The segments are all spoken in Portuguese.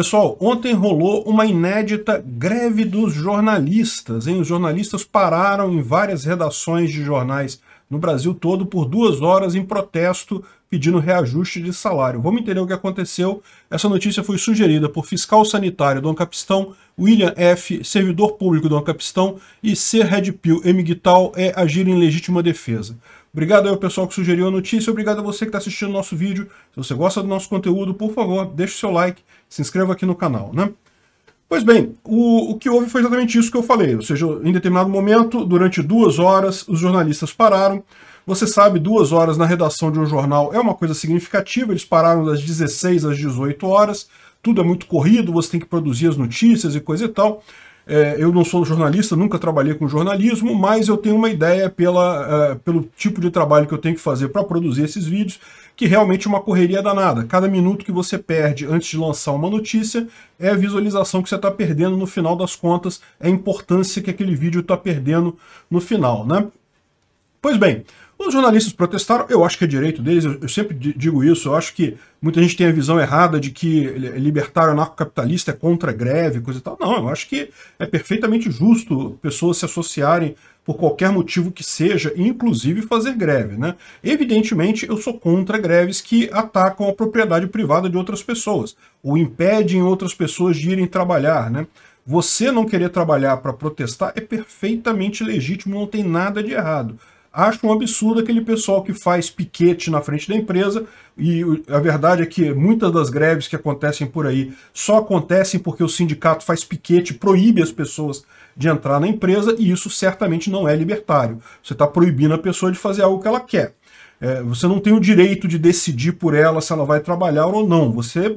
Pessoal, ontem rolou uma inédita greve dos jornalistas, hein? Os jornalistas pararam em várias redações de jornais no Brasil todo por duas horas em protesto pedindo reajuste de salário. Vamos entender o que aconteceu. Essa notícia foi sugerida por fiscal sanitário Dom Capistão, William F., servidor público Dom Capistão e C. Redpill M. Guital é agir em legítima defesa. Obrigado aí ao pessoal que sugeriu a notícia, obrigado a você que está assistindo o nosso vídeo. Se você gosta do nosso conteúdo, por favor, deixe o seu like, se inscreva aqui no canal, né? Pois bem, o, o que houve foi exatamente isso que eu falei, ou seja, em determinado momento, durante duas horas, os jornalistas pararam. Você sabe, duas horas na redação de um jornal é uma coisa significativa, eles pararam das 16 às 18 horas, tudo é muito corrido, você tem que produzir as notícias e coisa e tal. É, eu não sou jornalista, nunca trabalhei com jornalismo, mas eu tenho uma ideia pela, é, pelo tipo de trabalho que eu tenho que fazer para produzir esses vídeos, que realmente é uma correria danada. Cada minuto que você perde antes de lançar uma notícia é a visualização que você está perdendo no final das contas, é a importância que aquele vídeo está perdendo no final, né? Pois bem, os jornalistas protestaram, eu acho que é direito deles, eu, sempre digo isso, eu acho que muita gente tem a visão errada de que é libertário anarcocapitalista é contra greve, coisa e tal. Não, eu acho que é perfeitamente justo pessoas se associarem por qualquer motivo que seja, inclusive fazer greve. Né? Evidentemente, eu sou contra greves que atacam a propriedade privada de outras pessoas, ou impedem outras pessoas de irem trabalhar. Né? Você não querer trabalhar para protestar é perfeitamente legítimo, não tem nada de errado. Acho um absurdo aquele pessoal que faz piquete na frente da empresa e a verdade é que muitas das greves que acontecem por aí só acontecem porque o sindicato faz piquete, proíbe as pessoas de entrar na empresa e isso certamente não é libertário. Você está proibindo a pessoa de fazer algo que ela quer é, você não tem o direito de decidir por ela se ela vai trabalhar ou não. Você, é,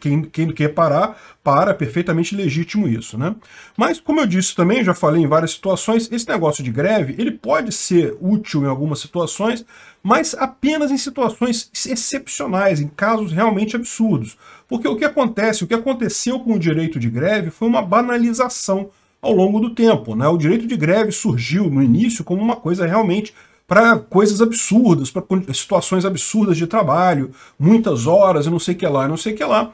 quem, quem quer parar, para, é perfeitamente legítimo isso, né? Mas, como eu disse também, já falei em várias situações, esse negócio de greve, ele pode ser útil em algumas situações, mas apenas em situações excepcionais, em casos realmente absurdos. Porque o que acontece, o que aconteceu com o direito de greve foi uma banalização ao longo do tempo. Né? O direito de greve surgiu no início como uma coisa realmente para coisas absurdas, para situações absurdas de trabalho, muitas horas eu não sei o que lá, não sei o que lá.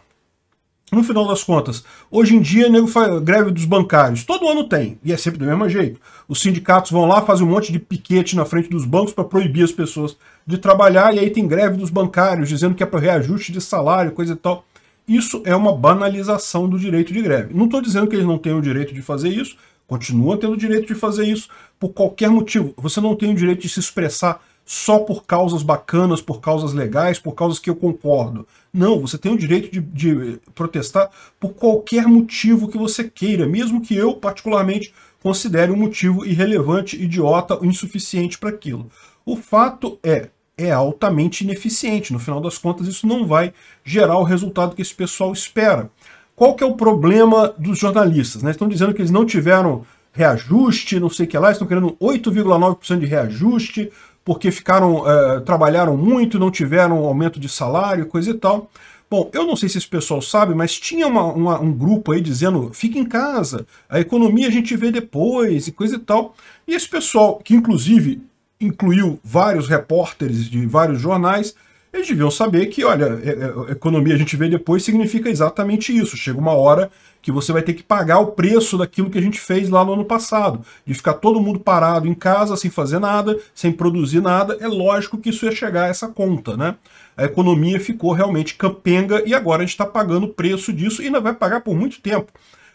No final das contas, hoje em dia, nego faz greve dos bancários. Todo ano tem, e é sempre do mesmo jeito. Os sindicatos vão lá, fazem um monte de piquete na frente dos bancos para proibir as pessoas de trabalhar, e aí tem greve dos bancários, dizendo que é para reajuste de salário, coisa e tal. Isso é uma banalização do direito de greve. Não estou dizendo que eles não têm o direito de fazer isso, continua tendo o direito de fazer isso por qualquer motivo. Você não tem o direito de se expressar só por causas bacanas, por causas legais, por causas que eu concordo. Não, você tem o direito de, de eh, protestar por qualquer motivo que você queira, mesmo que eu, particularmente, considere um motivo irrelevante, idiota, insuficiente para aquilo. O fato é, é altamente ineficiente. No final das contas, isso não vai gerar o resultado que esse pessoal espera. Qual que é o problema dos jornalistas? Né? Estão dizendo que eles não tiveram reajuste, não sei o que lá, estão querendo 8,9% de reajuste, porque ficaram é, trabalharam muito, não tiveram aumento de salário, coisa e tal. Bom, eu não sei se esse pessoal sabe, mas tinha uma, uma, um grupo aí dizendo, fica em casa, a economia a gente vê depois e coisa e tal. E esse pessoal, que inclusive incluiu vários repórteres de vários jornais, eles deviam saber que, olha, é, é, economia a gente vê depois significa exatamente isso. Chega uma hora que você vai ter que pagar o preço daquilo que a gente fez lá no ano passado, de ficar todo mundo parado em casa, sem fazer nada, sem produzir nada. É lógico que isso ia chegar a essa conta, né? A economia ficou realmente campenga e agora a gente está pagando o preço disso e ainda vai pagar por muito tempo.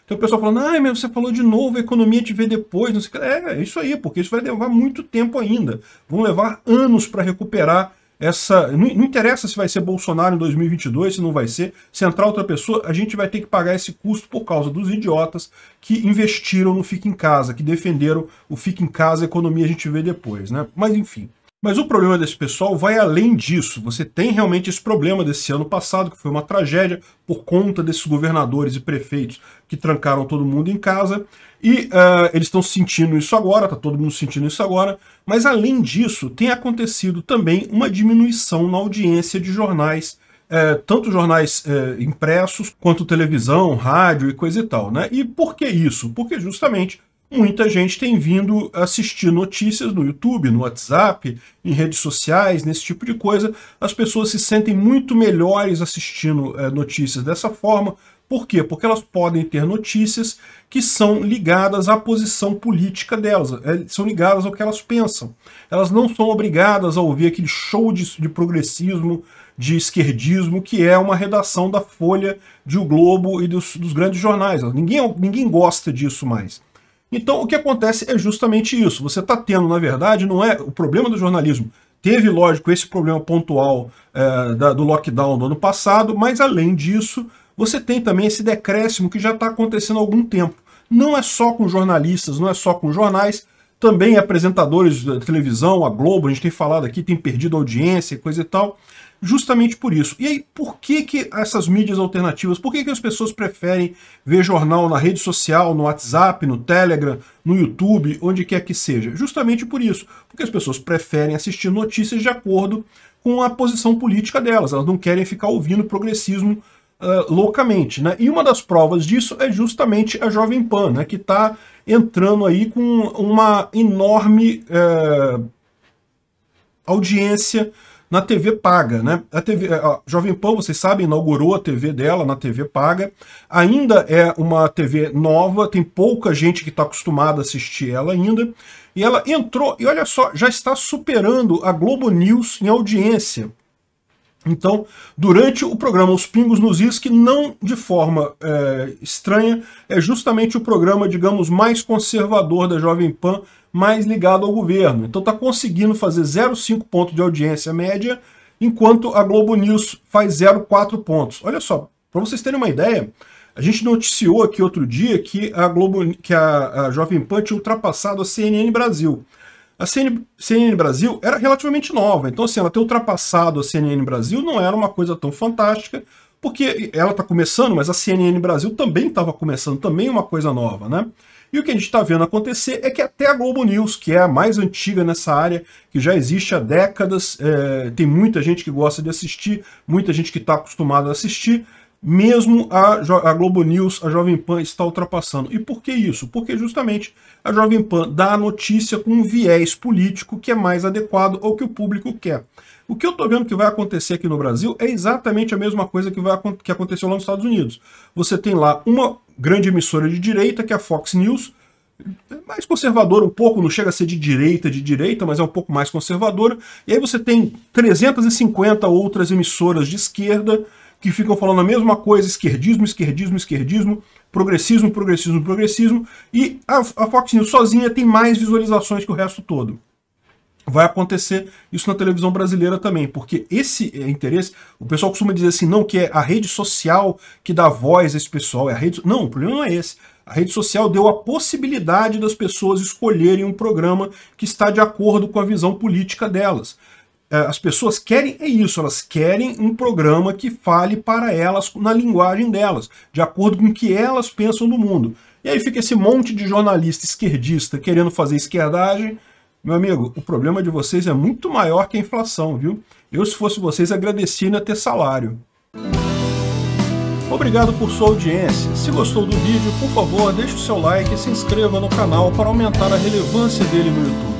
Tem então, o pessoal falando, ah, mas você falou de novo, a economia te vê depois, não sei o que. É, é isso aí, porque isso vai levar muito tempo ainda. Vão levar anos para recuperar essa. Não, não interessa se vai ser Bolsonaro em 2022, se não vai ser, se entrar outra pessoa, a gente vai ter que pagar esse custo por causa dos idiotas que investiram no Fica em Casa, que defenderam o Fica em Casa, a economia a gente vê depois, né? Mas enfim. Mas o problema desse pessoal vai além disso. Você tem realmente esse problema desse ano passado, que foi uma tragédia por conta desses governadores e prefeitos que trancaram todo mundo em casa. E uh, eles estão sentindo isso agora, está todo mundo sentindo isso agora. Mas além disso, tem acontecido também uma diminuição na audiência de jornais é, tanto jornais é, impressos quanto televisão, rádio e coisa e tal. Né? E por que isso? Porque justamente muita gente tem vindo assistir notícias no YouTube, no WhatsApp, em redes sociais, nesse tipo de coisa. As pessoas se sentem muito melhores assistindo é, notícias dessa forma. Por quê? Porque elas podem ter notícias que são ligadas à posição política delas, é, são ligadas ao que elas pensam. Elas não são obrigadas a ouvir aquele show de, de progressismo, de esquerdismo, que é uma redação da Folha, de O Globo e dos, dos grandes jornais. Ninguém, ninguém gosta disso mais. Então, o que acontece é justamente isso. Você está tendo, na verdade, não é o problema do jornalismo. Teve, lógico, esse problema pontual é, da, do lockdown do ano passado, mas além disso, você tem também esse decréscimo que já está acontecendo há algum tempo. Não é só com jornalistas, não é só com jornais, também apresentadores da televisão, a Globo, a gente tem falado aqui, tem perdido audiência, e coisa e tal justamente por isso. E aí, por que, que essas mídias alternativas, por que, que as pessoas preferem ver jornal na rede social, no WhatsApp, no Telegram, no YouTube, onde quer que seja? Justamente por isso, porque as pessoas preferem assistir notícias de acordo com a posição política delas, elas não querem ficar ouvindo progressismo Uh, loucamente. Né? E uma das provas disso é justamente a Jovem Pan, né, que está entrando aí com uma enorme uh, audiência na TV paga, né? A TV, a é, Jovem Pan, vocês sabem, inaugurou a TV dela na TV paga. Ainda é uma TV nova, tem pouca gente que está acostumada a assistir ela ainda. E ela entrou, e olha só, já está superando a Globo News em audiência. Então, durante o programa Os Pingos nos Is, que não de forma é, estranha, é justamente o programa, digamos, mais conservador da Jovem Pan, mais ligado ao governo. Então está conseguindo fazer 0,5 ponto de audiência média, enquanto a Globo News faz 0,4 pontos. Olha só, para vocês terem uma ideia, a gente noticiou aqui outro dia que a, Globo, que a, a Jovem Pan tinha ultrapassado a CNN Brasil. A CNN, Brasil era relativamente nova, então assim, ela ter ultrapassado a CNN Brasil não era uma coisa tão fantástica, porque ela está começando, mas a CNN Brasil também estava começando, também é uma coisa nova, né? E o que a gente está vendo acontecer é que até a Globo News, que é a mais antiga nessa área, que já existe há décadas, é, tem muita gente que gosta de assistir, muita gente que está acostumada a assistir, mesmo a, jo a Globo News, a Jovem Pan está ultrapassando. E por que isso? Porque justamente a Jovem Pan dá a notícia com um viés político que é mais adequado ao que o público quer. O que eu estou vendo que vai acontecer aqui no Brasil é exatamente a mesma coisa que, vai, que aconteceu lá nos Estados Unidos. Você tem lá uma grande emissora de direita, que é a Fox News, mais conservadora um pouco, não chega a ser de direita, de direita, mas é um pouco mais conservadora. E aí você tem 350 outras emissoras de esquerda que ficam falando a mesma coisa, esquerdismo, esquerdismo, esquerdismo, progressismo, progressismo, progressismo, e a, a Fox News sozinha tem mais visualizações que o resto todo. Vai acontecer isso na televisão brasileira também, porque esse é interesse, o pessoal costuma dizer assim, não, que é a rede social que dá voz a esse pessoal, é a rede... Não, o problema não é esse. A rede social deu a possibilidade das pessoas escolherem um programa que está de acordo com a visão política delas. É, as pessoas querem é isso, elas querem um programa que fale para elas na linguagem delas, de acordo com o que elas pensam do mundo. E aí fica esse monte de jornalista esquerdista querendo fazer esquerdagem. Meu amigo, o problema de vocês é muito maior que a inflação, viu? Eu, se fosse vocês, agradeceria a ter salário. Obrigado por sua audiência. Se gostou do vídeo, por favor, deixe o seu like e se inscreva no canal para aumentar a relevância dele no YouTube.